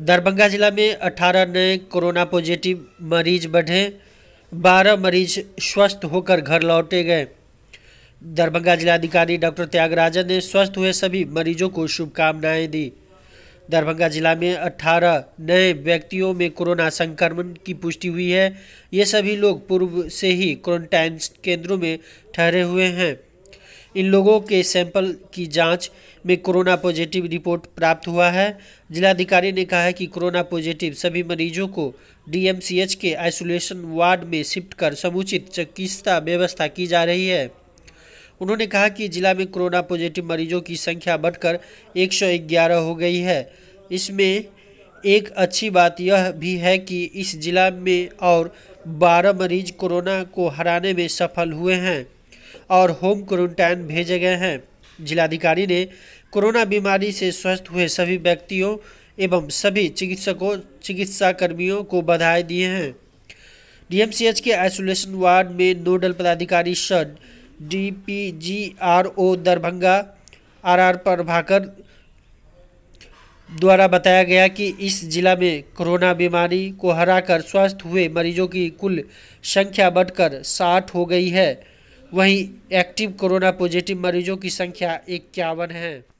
दरभंगा जिला में 18 नए कोरोना पॉजिटिव मरीज बढ़े 12 मरीज स्वस्थ होकर घर लौटे गए दरभंगा जिलाधिकारी डॉक्टर त्यागराजन ने स्वस्थ हुए सभी मरीजों को शुभकामनाएं दी दरभंगा जिला में 18 नए व्यक्तियों में कोरोना संक्रमण की पुष्टि हुई है ये सभी लोग पूर्व से ही क्वारंटाइन केंद्रों में ठहरे हुए हैं इन लोगों के सैंपल की जांच में कोरोना पॉजिटिव रिपोर्ट प्राप्त हुआ है जिलाधिकारी ने कहा है कि कोरोना पॉजिटिव सभी मरीजों को डीएमसीएच के आइसोलेशन वार्ड में शिफ्ट कर समुचित चिकित्सा व्यवस्था की जा रही है उन्होंने कहा कि जिला में कोरोना पॉजिटिव मरीजों की संख्या बढ़कर एक हो गई है इसमें एक अच्छी बात यह भी है कि इस जिला में और 12 मरीज कोरोना को हराने में सफल हुए हैं और होम क्वारंटाइन भेजे गए हैं जिलाधिकारी ने कोरोना बीमारी से स्वस्थ हुए सभी व्यक्तियों एवं सभी चिकित्सकों चिकित्सा कर्मियों को बधाई दिए हैं डीएमसीएच के आइसोलेशन वार्ड में नोडल पदाधिकारी R O Darbhanga RR Prabhakar द्वारा बताया गया कि इस जिला में कोरोना बीमारी को हराकर स्वस्थ हुए मरीजों की कुल संख्या बढ़कर साठ हो गई है वहीं एक्टिव कोरोना पॉजिटिव मरीजों की संख्या इक्यावन है